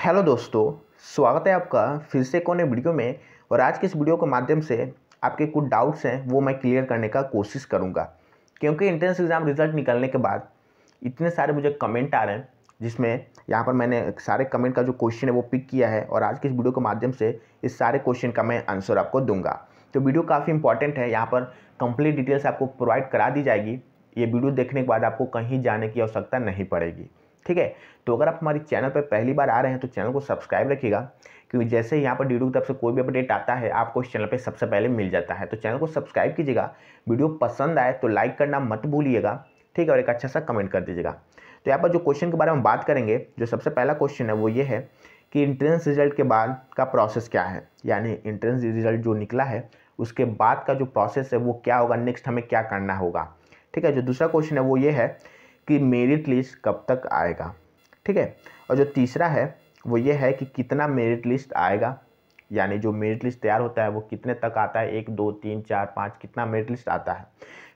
hello दोस्तों स्वागत है आपका फिर से कोने वीडियो में और आज के इस वीडियो के माध्यम से आपके कुछ डाउट्स हैं वो मैं क्लियर करने का कोशिश करूँगा क्योंकि इंट्रेंस एग्ज़ाम रिजल्ट निकलने के बाद इतने सारे मुझे कमेंट आ रहे हैं जिसमें यहाँ पर मैंने सारे कमेंट का जो क्वेश्चन है वो पिक किया है और आज के इस वीडियो के माध्यम से इस सारे क्वेश्चन का मैं आंसर आपको दूंगा तो वीडियो काफ़ी इंपॉर्टेंट है यहाँ पर कंप्लीट डिटेल्स आपको प्रोवाइड करा दी जाएगी ये वीडियो देखने के बाद आपको कहीं जाने की आवश्यकता नहीं पड़ेगी ठीक है तो अगर आप हमारे चैनल पर पहली बार आ रहे हैं तो चैनल को सब्सक्राइब रखिएगा क्योंकि जैसे यहाँ पर डी की तरफ से कोई भी अपडेट आता है आपको इस चैनल पर सबसे पहले मिल जाता है तो चैनल को सब्सक्राइब कीजिएगा वीडियो पसंद आए तो लाइक करना मत भूलिएगा ठीक है और एक अच्छा सा कमेंट कर दीजिएगा तो यहाँ पर जो क्वेश्चन के बारे में बात करेंगे जो सबसे पहला क्वेश्चन है वो ये है कि इंट्रेंस रिजल्ट के बाद का प्रोसेस क्या है यानी इंट्रेंस रिजल्ट जो निकला है उसके बाद का जो प्रोसेस है वो क्या होगा नेक्स्ट हमें क्या करना होगा ठीक है जो दूसरा क्वेश्चन है वो ये है कि मेरिट लिस्ट कब तक आएगा ठीक है और जो तीसरा है वो ये है कि कितना मेरिट लिस्ट आएगा यानी जो मेरिट लिस्ट तैयार होता है वो कितने तक आता है एक दो तीन चार पाँच कितना मेरिट लिस्ट आता है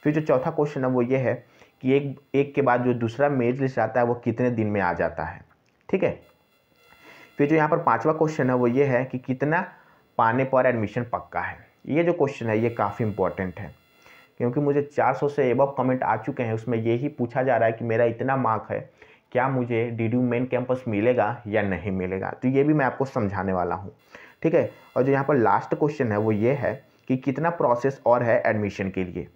फिर जो चौथा क्वेश्चन है वो ये है कि एक एक के बाद जो दूसरा मेरिट लिस्ट आता है वो कितने दिन में आ जाता है ठीक है फिर जो यहाँ पर पाँचवा क्वेश्चन है वो ये है कि कितना पाने पर एडमिशन पक्का है ये जो क्वेश्चन है ये काफ़ी इंपॉर्टेंट है क्योंकि मुझे 400 से एबव कमेंट आ चुके हैं उसमें यही पूछा जा रहा है कि मेरा इतना मार्क है क्या मुझे डी मेन कैंपस मिलेगा या नहीं मिलेगा तो ये भी मैं आपको समझाने वाला हूँ ठीक है और जो यहाँ पर लास्ट क्वेश्चन है वो ये है कि कितना प्रोसेस और है एडमिशन के लिए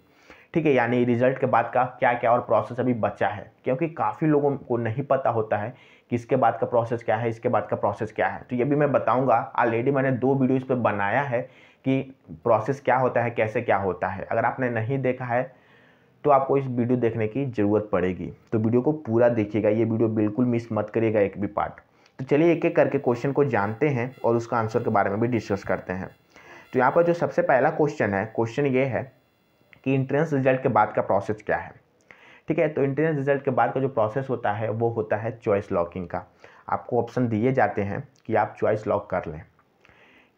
ठीक है यानी रिजल्ट के बाद का क्या क्या और प्रोसेस अभी बचा है क्योंकि काफ़ी लोगों को नहीं पता होता है कि इसके बाद का प्रोसेस क्या है इसके बाद का प्रोसेस क्या है तो ये भी मैं बताऊंगा ऑलरेडी मैंने दो वीडियो इस पर बनाया है कि प्रोसेस क्या होता है कैसे क्या होता है अगर आपने नहीं देखा है तो आपको इस वीडियो देखने की ज़रूरत पड़ेगी तो वीडियो को पूरा देखिएगा ये वीडियो बिल्कुल मिस मत करिएगा एक भी पार्ट तो चलिए एक एक करके क्वेश्चन को जानते हैं और उसका आंसर के बारे में भी डिस्कस करते हैं तो यहाँ पर जो सबसे पहला क्वेश्चन है क्वेश्चन ये है कि इंट्रेंस रिजल्ट के बाद का प्रोसेस क्या है ठीक है तो इंट्रेंस रिजल्ट के बाद का जो प्रोसेस होता है वो होता है चॉइस लॉकिंग का आपको ऑप्शन दिए जाते हैं कि आप चॉइस लॉक कर लें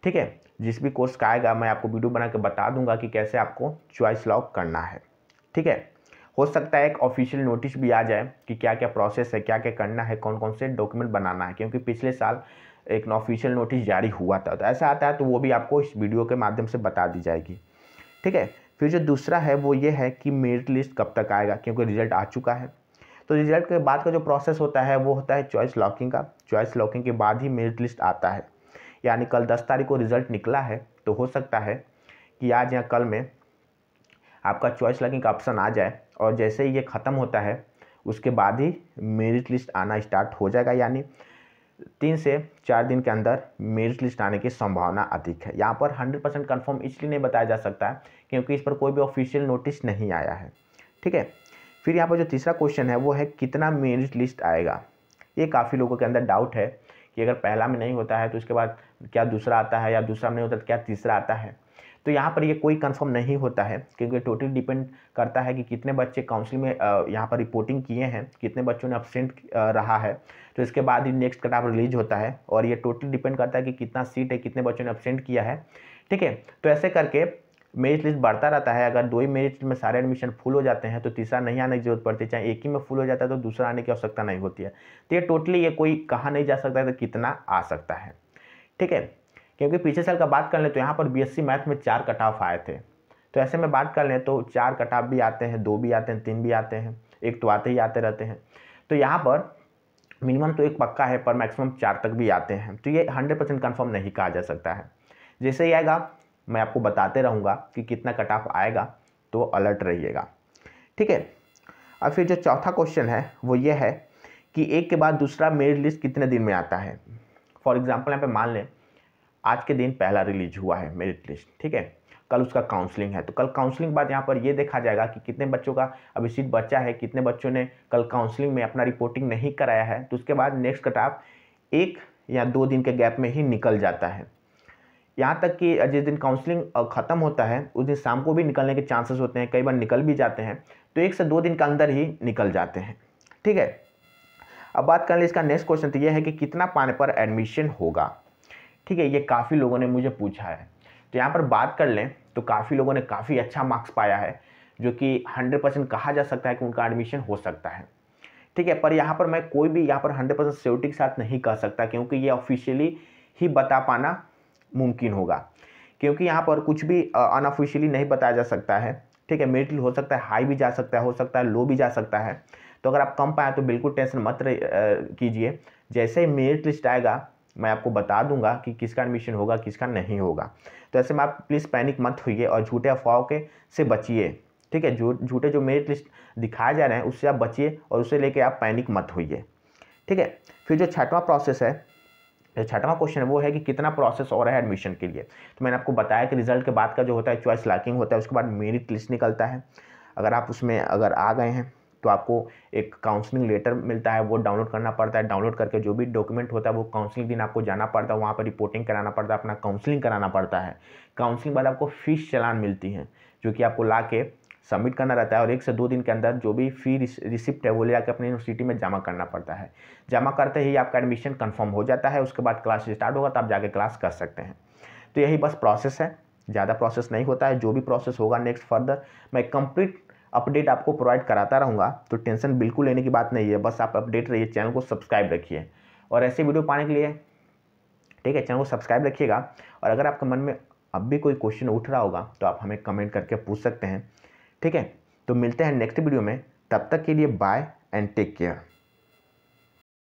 ठीक है जिस भी कोर्स का आएगा मैं आपको वीडियो बना के बता दूंगा कि कैसे आपको चॉइस लॉक करना है ठीक है हो सकता है एक ऑफिशियल नोटिस भी आ जाए कि क्या क्या प्रोसेस है क्या क्या करना है कौन कौन से डॉक्यूमेंट बनाना है क्योंकि पिछले साल एक ऑफिशियल नोटिस जारी हुआ था तो ऐसा आता है तो वो भी आपको इस वीडियो के माध्यम से बता दी जाएगी ठीक है फिर जो दूसरा है वो ये है कि मेरिट लिस्ट कब तक आएगा क्योंकि रिजल्ट आ चुका है तो रिजल्ट के बाद का जो प्रोसेस होता है वो होता है चॉइस लॉकिंग का चॉइस लॉकिंग के बाद ही मेरिट लिस्ट आता है यानी कल दस तारीख को रिजल्ट निकला है तो हो सकता है कि आज या कल में आपका चॉइस लगिंग का ऑप्शन आ जाए और जैसे ही ये ख़त्म होता है उसके बाद ही मेरिट लिस्ट आना स्टार्ट हो जाएगा यानी तीन से चार दिन के अंदर मेरिट लिस्ट आने की संभावना अधिक है यहाँ पर हंड्रेड परसेंट कन्फर्म इसलिए नहीं बताया जा सकता है क्योंकि इस पर कोई भी ऑफिशियल नोटिस नहीं आया है ठीक है फिर यहाँ पर जो तीसरा क्वेश्चन है वो है कितना मेरिट लिस्ट आएगा ये काफ़ी लोगों के अंदर डाउट है कि अगर पहला में नहीं होता है तो उसके बाद क्या दूसरा आता है या दूसरा में नहीं होता तो क्या तीसरा आता है तो यहाँ पर ये कोई कंफर्म नहीं होता है क्योंकि टोटली डिपेंड करता है कि कितने बच्चे काउंसिल में यहाँ पर रिपोर्टिंग किए हैं कितने बच्चों ने अपसेंट रहा है तो इसके बाद ही नेक्स्ट कटाप रिलीज होता है और ये टोटली डिपेंड करता है कि कितना सीट है कितने बच्चों ने अपसेंट किया है ठीक है तो ऐसे करके मेरिट लिस्ट बढ़ता रहता है अगर दो ही मेरिट में सारे एडमिशन फुल हो जाते हैं तो तीसरा नहीं आने की जरूरत पड़ती है चाहे एक ही में फुल हो जाता है तो दूसरा आने की आवश्यकता नहीं होती है तो ये टोटली ये कोई कहा नहीं जा सकता है तो कितना आ सकता है ठीक है क्योंकि पिछले साल का बात कर लें तो यहाँ पर बीएससी मैथ e में चार कट ऑफ आए थे तो ऐसे में बात कर लें तो चार कट ऑफ भी आते हैं दो भी आते हैं तीन भी आते हैं एक तो आते ही आते रहते हैं तो यहाँ पर मिनिमम तो एक पक्का है पर मैक्सिमम चार तक भी आते हैं तो ये हंड्रेड परसेंट कन्फर्म नहीं कहा जा सकता है जैसे ही आएगा मैं आपको बताते रहूँगा कि कितना कट ऑफ आएगा तो अलर्ट रहिएगा ठीक है और फिर जो चौथा क्वेश्चन है वो ये है कि एक के बाद दूसरा मेरिट लिस्ट कितने दिन में आता है फॉर एग्जाम्पल यहाँ पे मान लें आज के दिन पहला रिलीज हुआ है मेरिट लिस्ट ठीक है कल उसका काउंसलिंग है तो कल काउंसलिंग बाद यहाँ पर ये देखा जाएगा कि कितने बच्चों का अभी सीट बचा है कितने बच्चों ने कल काउंसलिंग में अपना रिपोर्टिंग नहीं कराया है तो उसके बाद नेक्स्ट कट ऑफ एक या दो दिन के गैप में ही निकल जाता है यहाँ तक कि जिस दिन काउंसलिंग ख़त्म होता है उस दिन शाम को भी निकलने के चांसेस होते हैं कई बार निकल भी जाते हैं तो एक से दो दिन के अंदर ही निकल जाते हैं ठीक है अब बात कर लें इसका नेक्स्ट क्वेश्चन तो ये है कि कितना पाने पर एडमिशन होगा ठीक है ये काफ़ी लोगों ने मुझे पूछा है तो यहाँ पर बात कर लें तो काफ़ी लोगों ने काफ़ी अच्छा मार्क्स पाया है जो कि हंड्रेड परसेंट कहा जा सकता है कि उनका एडमिशन हो सकता है ठीक है पर यहाँ पर मैं कोई भी यहाँ पर हंड्रेड परसेंट के साथ नहीं कह सकता क्योंकि ये ऑफिशियली ही बता पाना मुमकिन होगा क्योंकि यहाँ पर कुछ भी अनऑफिशियली नहीं बताया जा सकता है ठीक है मेरिट हो सकता है हाई भी जा सकता है हो सकता है लो भी जा सकता है तो अगर आप कम पाए तो बिल्कुल टेंशन मत कीजिए जैसे ही मेरिट लिस्ट आएगा मैं आपको बता दूंगा कि किसका एडमिशन होगा किसका नहीं होगा तो ऐसे में आप प्लीज़ पैनिक मत होइए और झूठे अफवाहों के से बचिए ठीक है झूठे जो मेरिट लिस्ट दिखाए जा रहे हैं उससे आप बचिए और उसे लेके आप पैनिक मत होइए ठीक है फिर जो छठवा प्रोसेस है छठवां क्वेश्चन है वो है कि कितना प्रोसेस हो रहा है एडमिशन के लिए तो मैंने आपको बताया कि रिजल्ट के बाद का जो होता है चॉइस लाकिंग होता है उसके बाद मेरिट लिस्ट निकलता है अगर आप उसमें अगर आ गए हैं तो आपको एक काउंसलिंग लेटर मिलता है वो डाउनलोड करना पड़ता है डाउनलोड करके जो भी डॉक्यूमेंट होता है वो काउंसलिंग दिन आपको जाना पड़ता है वहाँ पर रिपोर्टिंग कराना पड़ता है अपना काउंसलिंग कराना पड़ता है काउंसलिंग बाद आपको फीस चलान मिलती है जो कि आपको ला के सबमिट करना रहता है और एक से दो दिन के अंदर जो भी फी रिसिप्ट है वो ले जाकर अपनी यूनिवर्सिटी में जमा करना पड़ता है जमा करते ही आपका एडमिशन कन्फर्म हो जाता है उसके बाद क्लास स्टार्ट होगा तो आप जाके क्लास कर सकते हैं तो यही बस प्रोसेस है ज़्यादा प्रोसेस नहीं होता है जो भी प्रोसेस होगा नेक्स्ट फर्दर मैं कंप्लीट अपडेट आपको प्रोवाइड कराता रहूँगा तो टेंशन बिल्कुल लेने की बात नहीं है बस आप अपडेट रहिए चैनल को सब्सक्राइब रखिए और ऐसे वीडियो पाने के लिए ठीक है चैनल को सब्सक्राइब रखिएगा और अगर आपके मन में अब भी कोई क्वेश्चन उठ रहा होगा तो आप हमें कमेंट करके पूछ सकते हैं ठीक है तो मिलते हैं नेक्स्ट वीडियो में तब तक के लिए बाय एंड टेक केयर